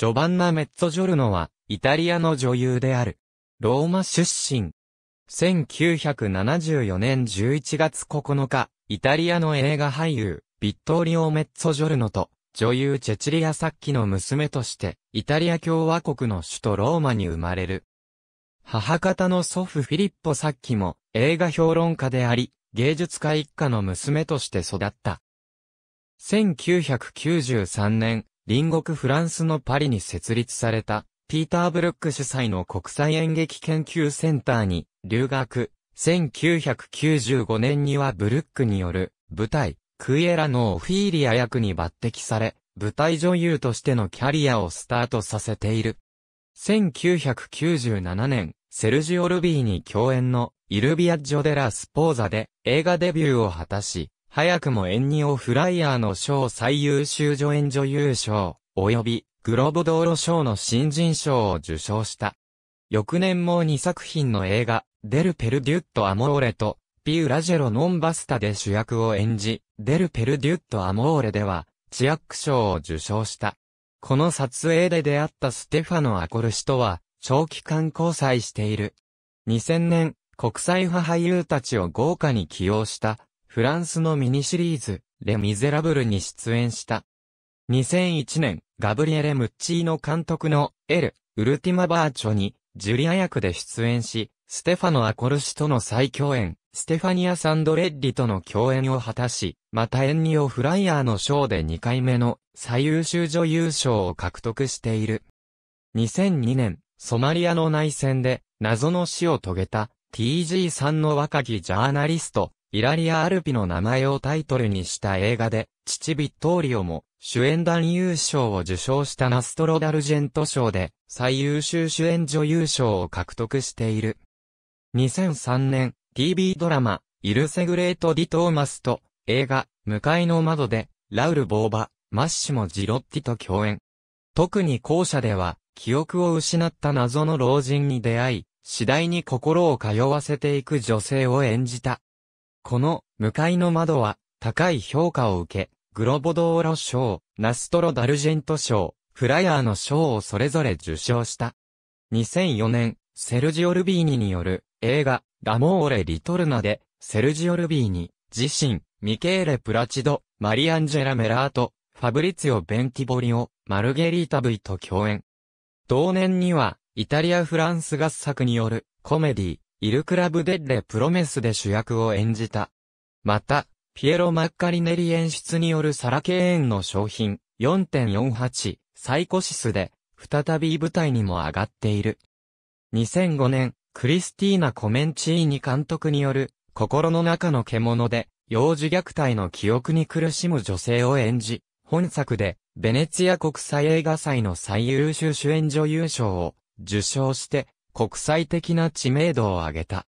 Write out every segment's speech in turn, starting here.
ジョバンナ・メッツォジョルノは、イタリアの女優である。ローマ出身。1974年11月9日、イタリアの映画俳優、ビットーリオ・メッツォジョルノと、女優チェチリア・サッキの娘として、イタリア共和国の首都ローマに生まれる。母方の祖父フィリッポ・サッキも、映画評論家であり、芸術家一家の娘として育った。1993年、隣国フランスのパリに設立された、ピーター・ブルック主催の国際演劇研究センターに留学。1995年にはブルックによる舞台、クイエラのオフィーリア役に抜擢され、舞台女優としてのキャリアをスタートさせている。1997年、セルジオ・ルビーに共演のイルビアジョ・デラ・スポーザで映画デビューを果たし、早くも演ニをフライヤーの賞最優秀助演女優賞、及びグローブ道路賞の新人賞を受賞した。翌年も2作品の映画、デル・ペルデュット・アモーレと、ピウ・ラジェロ・ノン・バスタで主役を演じ、デル・ペルデュット・アモーレでは、チック賞を受賞した。この撮影で出会ったステファノ・アコルシとは、長期間交際している。2000年、国際派俳優たちを豪華に起用したフランスのミニシリーズ、レ・ミゼラブルに出演した。2001年、ガブリエレ・ムッチーノ監督の、エル・ウルティマ・バーチョに、ジュリア役で出演し、ステファノ・アコルシとの再共演、ステファニア・サンドレッリとの共演を果たし、またエンニオ・フライヤーの賞で2回目の最優秀女優賞を獲得している。2002年、ソマリアの内戦で謎の死を遂げた TG さんの若きジャーナリスト、イラリア・アルピの名前をタイトルにした映画で、父ビットーリオも主演男優賞を受賞したナストロダルジェント賞で最優秀主演女優賞を獲得している。2003年、TV ドラマ、イルセグレート・ディ・トーマスと映画、向かいの窓で、ラウル・ボーバ、マッシモ・ジロッティと共演。特に校舎では、記憶を失った謎の老人に出会い、次第に心を通わせていく女性を演じた。この、向かいの窓は、高い評価を受け、グロボドーロ賞、ナストロダルジェント賞、フライヤーの賞をそれぞれ受賞した。2004年、セルジオ・ルビーニによる映画、ラモーレ・リトルナで、セルジオ・ルビーニ、自身、ミケーレ・プラチド、マリアンジェラ・メラート、ファブリツィオ・ベンティボリオ、マルゲリータ・ブイと共演。同年には、イタリア・フランス合作による、コメディ、イルクラブデッレ・プロメスで主役を演じた。また、ピエロ・マッカリネリ演出によるサラケーンの商品4.48サイコシスで再び舞台にも上がっている。2005年、クリスティーナ・コメンチーニ監督による心の中の獣で幼児虐待の記憶に苦しむ女性を演じ、本作でベネツィア国際映画祭の最優秀主演女優賞を受賞して国際的な知名度を上げた。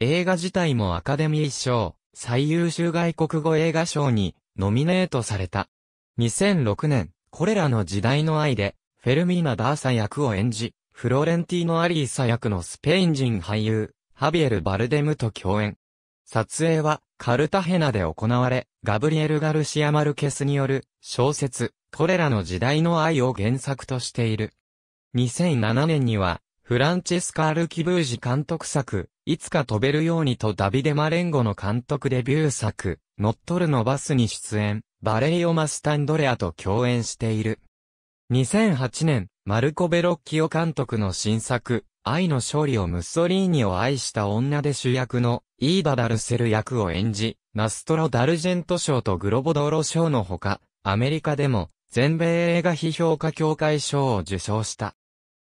映画自体もアカデミー賞、最優秀外国語映画賞にノミネートされた。2006年、これらの時代の愛で、フェルミーナ・ダーサ役を演じ、フロレンティーノ・アリーサ役のスペイン人俳優、ハビエル・バルデムと共演。撮影は、カルタヘナで行われ、ガブリエル・ガルシア・マルケスによる、小説、これらの時代の愛を原作としている。2007年には、フランチェスカ・アルキブージ監督作、いつか飛べるようにとダビデ・マレンゴの監督デビュー作、ノットルのバスに出演、バレイオ・マスタンドレアと共演している。2008年、マルコ・ベロッキオ監督の新作、愛の勝利をムッソリーニを愛した女で主役の、イーバ・ダルセル役を演じ、ナストロ・ダルジェント賞とグロボドロ賞のほか、アメリカでも、全米映画批評家協会賞を受賞した。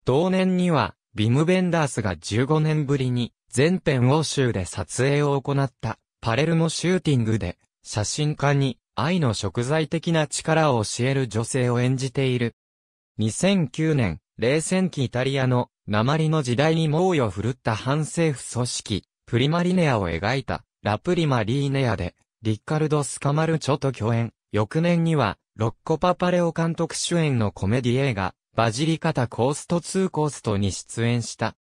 同年には、ビム・ベンダースが15年ぶりに全編欧州で撮影を行ったパレルモシューティングで写真家に愛の食材的な力を教える女性を演じている。2009年、冷戦期イタリアの鉛の時代に猛威を振るった反政府組織、プリマリネアを描いたラプリマリーネアでリッカルド・スカマルチョと共演。翌年には、ロッコ・パパレオ監督主演のコメディ映画、バジリカタコースト2コーストに出演した。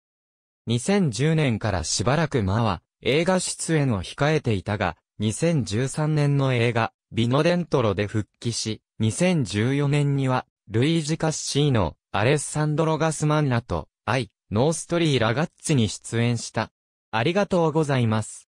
2010年からしばらく間は映画出演を控えていたが、2013年の映画、ビノデントロで復帰し、2014年には、ルイージ・カッシーノ、アレッサンドロ・ガスマンラと、アイ、ノーストリー・ラガッツに出演した。ありがとうございます。